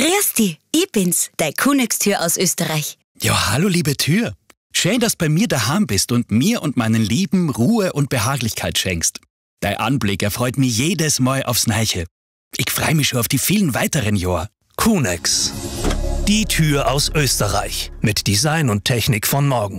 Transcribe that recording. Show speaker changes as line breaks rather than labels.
Grüß dich, ich bin's, dein Königstür aus Österreich.
Ja, hallo liebe Tür. Schön, dass bei mir daheim bist und mir und meinen Lieben Ruhe und Behaglichkeit schenkst. Dein Anblick erfreut mich jedes Mal aufs Neiche. Ich freue mich schon auf die vielen weiteren Jahr.
Kunex. Die Tür aus Österreich mit Design und Technik von morgen.